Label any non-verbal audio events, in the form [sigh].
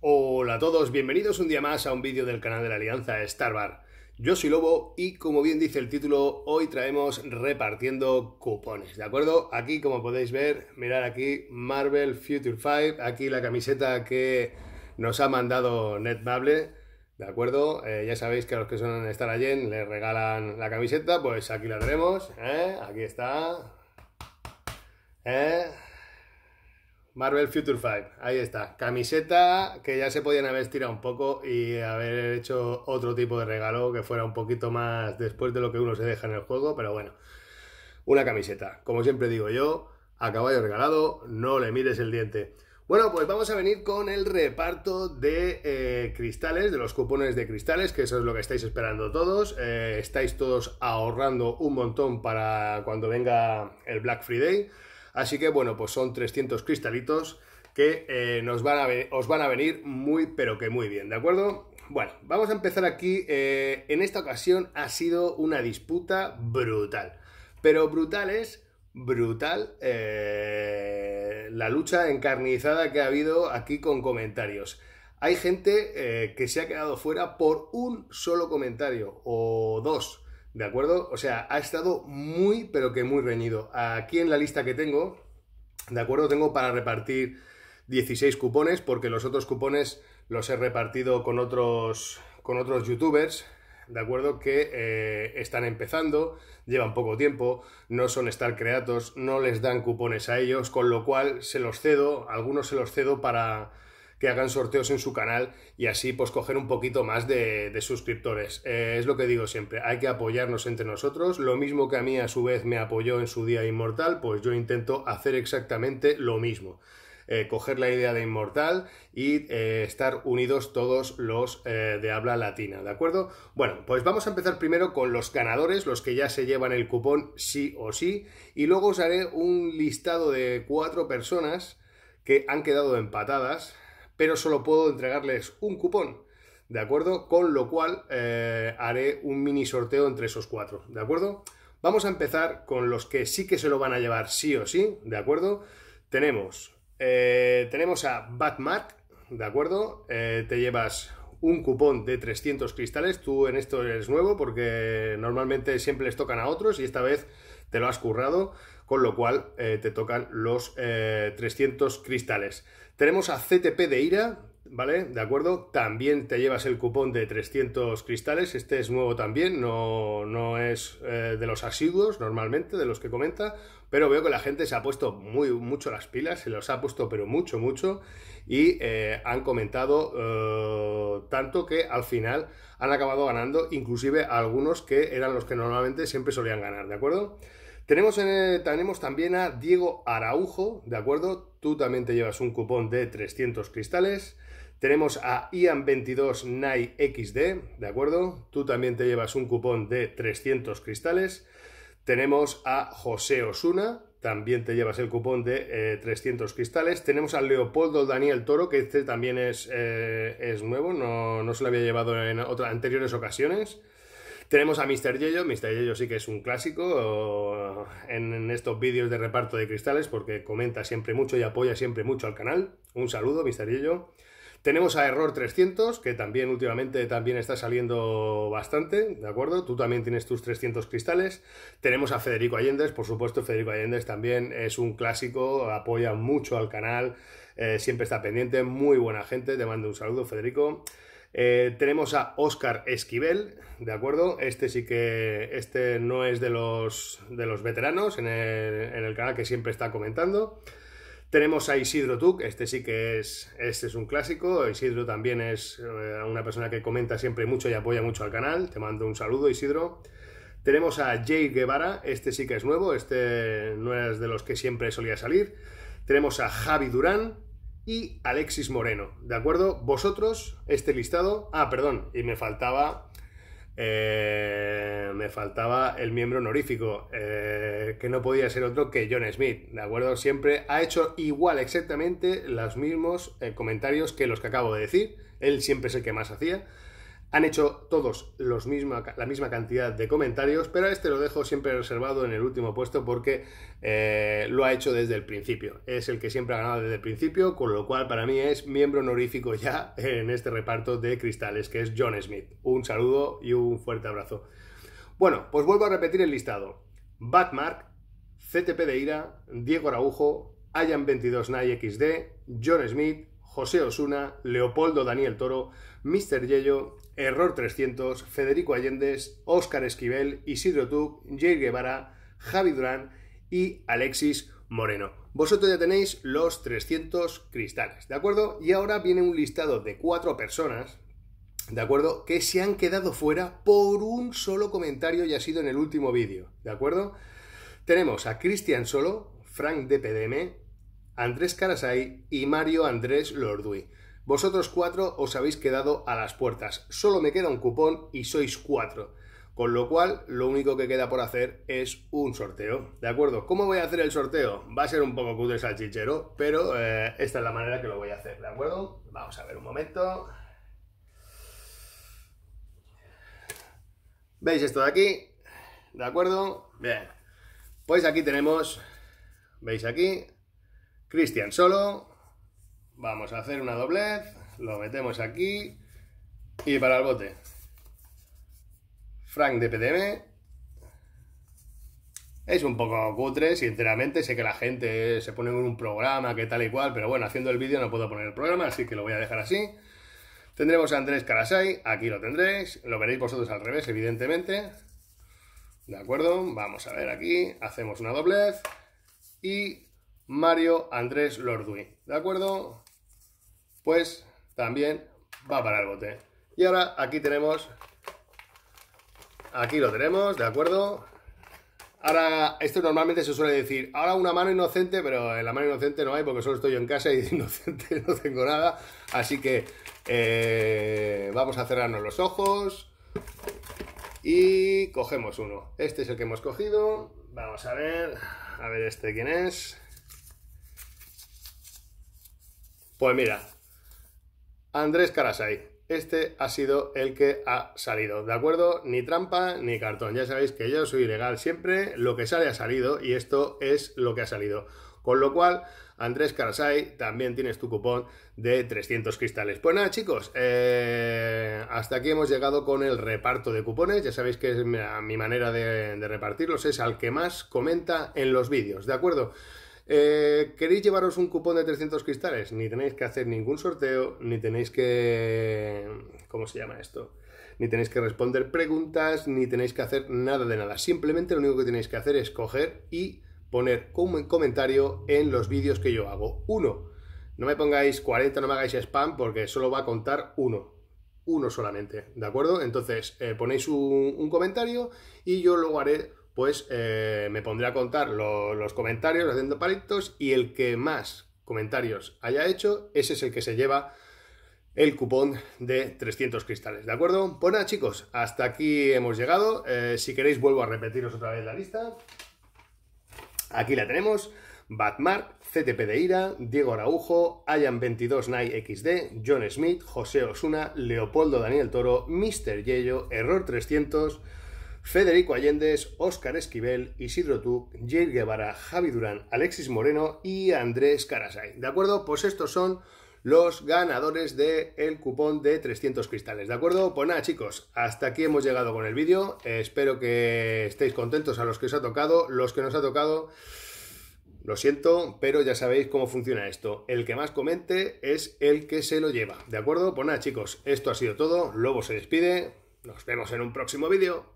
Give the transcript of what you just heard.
Hola a todos, bienvenidos un día más a un vídeo del canal de la Alianza Starbar. Yo soy Lobo y como bien dice el título, hoy traemos repartiendo cupones, ¿de acuerdo? Aquí como podéis ver, mirar aquí Marvel Future 5, aquí la camiseta que nos ha mandado Netmable, ¿de acuerdo? Eh, ya sabéis que a los que son Star allí les regalan la camiseta, pues aquí la tenemos, ¿eh? Aquí está, ¿eh? Marvel Future 5, ahí está. Camiseta que ya se podían haber estirado un poco y haber hecho otro tipo de regalo que fuera un poquito más después de lo que uno se deja en el juego, pero bueno, una camiseta. Como siempre digo yo, a caballo regalado, no le mires el diente. Bueno, pues vamos a venir con el reparto de eh, cristales, de los cupones de cristales, que eso es lo que estáis esperando todos. Eh, estáis todos ahorrando un montón para cuando venga el Black Friday. Así que bueno, pues son 300 cristalitos que eh, nos van a os van a venir muy pero que muy bien, ¿de acuerdo? Bueno, vamos a empezar aquí. Eh, en esta ocasión ha sido una disputa brutal. Pero brutal es brutal eh, la lucha encarnizada que ha habido aquí con comentarios. Hay gente que se ha quedado fuera por un solo comentario o dos. ¿De acuerdo? O sea, ha estado muy, pero que muy reñido. Aquí en la lista que tengo, ¿de acuerdo? Tengo para repartir 16 cupones, porque los otros cupones los he repartido con otros, con otros youtubers, ¿de acuerdo? Que eh, están empezando, llevan poco tiempo, no son estar Creatos, no les dan cupones a ellos, con lo cual se los cedo, algunos se los cedo para que hagan sorteos en su canal y así pues coger un poquito más de, suscriptores. Eh, es lo que digo siempre, hay que apoyarnos entre nosotros. Lo mismo que a mí a su vez me apoyó en su día inmortal, pues yo intento hacer exactamente lo mismo. Eh, coger la idea de Inmortal y eh, estar unidos todos los de habla latina, ¿de acuerdo? Bueno, pues vamos a empezar primero con los ganadores, los que ya se llevan el cupón sí o sí, y luego os haré un listado de cuatro personas que han quedado empatadas pero solo puedo entregarles un cupón. ¿De acuerdo? Con lo cual eh, haré un mini sorteo entre esos cuatro. ¿De acuerdo? Vamos a empezar con los que sí que se lo van a llevar sí o sí. ¿De acuerdo? Tenemos, eh, tenemos a Batmat. ¿De acuerdo? Eh, te llevas un cupón de 300 cristales. Tú en esto eres nuevo porque normalmente siempre les tocan a otros y esta vez te lo has currado, con lo cual eh, te tocan los 300 eh, cristales. Tenemos a CTP de Ira, ¿vale? ¿De acuerdo? También te llevas el cupón de 300 cristales, este es nuevo también, no, no es eh, de los asiduos normalmente, de los que comenta, pero veo que la gente se ha puesto muy mucho las pilas, se los ha puesto pero mucho, mucho, y han comentado tanto que al final han acabado ganando, inclusive algunos que eran los que normalmente siempre solían ganar, ¿de acuerdo? Tenemos, tenemos también a Diego Araujo, ¿de acuerdo? Tú también te llevas un cupón de 300 cristales. Tenemos a Ian22 Nai ¿de acuerdo? Tú también te llevas un cupón de 300 cristales. Tenemos a José Osuna, también te llevas el cupón de 300 eh, cristales. Tenemos a Leopoldo Daniel Toro, que este también eh, es, nuevo, no, no, se lo había llevado en otras anteriores ocasiones. Tenemos a Mr. Yello, Mr. Yello sí que es un clásico en, estos vídeos de reparto de cristales porque comenta siempre mucho y apoya siempre mucho al canal. Un saludo, Mr. Yello. Tenemos a Error 300, que también últimamente también está saliendo bastante, ¿de acuerdo? Tú también tienes tus 300 cristales. Tenemos a Federico Allende, por supuesto, Federico Allende también es un clásico, apoya mucho al canal, eh, siempre está pendiente, muy buena gente, te mando un saludo, Federico. Eh, tenemos a Oscar Esquivel, ¿de acuerdo? Este sí que, este no es de los, de los veteranos en el canal que siempre está comentando. Tenemos a Isidro Tuc, este sí que es, este es un clásico. Isidro también es eh, una persona que comenta siempre mucho y apoya mucho al canal. Te mando un saludo, Isidro. Tenemos a Jay Guevara, este sí que es nuevo, este no es de los que siempre solía salir. Tenemos a Javi Durán y Alexis Moreno, ¿de acuerdo? Vosotros, este listado. Ah, perdón, y me faltaba eh, me faltaba el miembro honorífico, eh, que no podía ser otro que John Smith, ¿de acuerdo? Siempre ha hecho igual exactamente los mismos eh, comentarios que los que acabo de decir, él siempre es el que más hacía, han hecho todos la misma cantidad de comentarios, pero a este lo dejo siempre reservado en el último puesto porque eh, lo ha hecho desde el principio. Es el que siempre ha ganado desde el principio, con lo cual para mí es miembro honorífico ya en este reparto de cristales, que es John Smith. Un saludo y un fuerte abrazo. Bueno, pues vuelvo a repetir el listado. Batmark, CTP de Ira, Diego Araujo, ayan 22 XD, John Smith, José Osuna, Leopoldo Daniel Toro, Mr. Yello, Error 300, Federico Allende, Óscar Esquivel, Isidro Tuc, Jay Guevara, Javi Durán y Alexis Moreno. Vosotros ya tenéis los 300 cristales, ¿de acuerdo? Y ahora viene un listado de cuatro personas, ¿de acuerdo? Que se han quedado fuera por un solo comentario y ha sido en el último vídeo, ¿de acuerdo? Tenemos a Cristian Solo, Frank DPDM, Andrés Carasay y Mario Andrés Lordui. Vosotros cuatro os habéis quedado a las puertas. Solo me queda un cupón y sois cuatro. Con lo cual, lo único que queda por hacer es un sorteo. ¿De acuerdo? ¿Cómo voy a hacer el sorteo? Va a ser un poco cutre salchichero, pero eh, esta es la manera que lo voy a hacer. ¿De acuerdo? Vamos a ver un momento. ¿Veis esto de aquí? ¿De acuerdo? Bien. Pues aquí tenemos, veis aquí, Cristian solo. Vamos a hacer una doblez. Lo metemos aquí. Y para el bote. Frank de PDM. Es un poco cutre, sinceramente. Sé que la gente se pone en un programa que tal y cual. Pero bueno, haciendo el vídeo no puedo poner el programa. Así que lo voy a dejar así. Tendremos a Andrés Carasay. Aquí lo tendréis. Lo veréis vosotros al revés, evidentemente. ¿De acuerdo? Vamos a ver aquí. Hacemos una doblez. Y Mario Andrés Lordui. ¿De acuerdo? Pues también va para el bote. Y ahora aquí tenemos... Aquí lo tenemos, ¿de acuerdo? Ahora, esto normalmente se suele decir, ahora una mano inocente, pero en la mano inocente no hay porque solo estoy yo en casa y inocente [laughs] no tengo nada. Así que eh, vamos a cerrarnos los ojos y cogemos uno. Este es el que hemos cogido. Vamos a ver, a ver este quién es. Pues mira, Andrés Carasay, este ha sido el que ha salido, ¿de acuerdo? Ni trampa ni cartón, ya sabéis que yo soy legal siempre, lo que sale ha salido y esto es lo que ha salido. Con lo cual, Andrés Carasay, también tienes tu cupón de 300 cristales. Pues nada, chicos, eh, hasta aquí hemos llegado con el reparto de cupones. Ya sabéis que es mi manera de, de repartirlos, es al que más comenta en los vídeos, ¿de acuerdo? Eh, ¿Queréis llevaros un cupón de 300 cristales? Ni tenéis que hacer ningún sorteo, ni tenéis que... ¿Cómo se llama esto? Ni tenéis que responder preguntas, ni tenéis que hacer nada de nada. Simplemente lo único que tenéis que hacer es coger y poner un comentario en los vídeos que yo hago. Uno, no me pongáis 40, no me hagáis spam porque solo va a contar uno. Uno solamente, ¿de acuerdo? Entonces eh, ponéis un, un comentario y yo luego haré pues eh, me pondré a contar los comentarios haciendo palitos y el que más comentarios haya hecho, ese es el que se lleva el cupón de 300 cristales, ¿de acuerdo? Pues nada chicos, hasta aquí hemos llegado, eh, si queréis vuelvo a repetiros otra vez la lista, aquí la tenemos, Batmark, CTP de Ira, Diego Araujo, Ayan22 Night XD, John Smith, José Osuna, Leopoldo Daniel Toro, Mr. Yello, Error 300, Federico Allende, Óscar Esquivel, Isidro Tuc, Jair Guevara, Javi Durán, Alexis Moreno y Andrés Carasay. ¿De acuerdo? Pues estos son los ganadores del cupón de 300 cristales. ¿De acuerdo? Pues nada, chicos, hasta aquí hemos llegado con el vídeo. Espero que estéis contentos a los que os ha tocado. Los que nos ha tocado, lo siento, pero ya sabéis cómo funciona esto. El que más comente es el que se lo lleva. ¿De acuerdo? Pues nada, chicos, esto ha sido todo. Lobo se despide. Nos vemos en un próximo vídeo.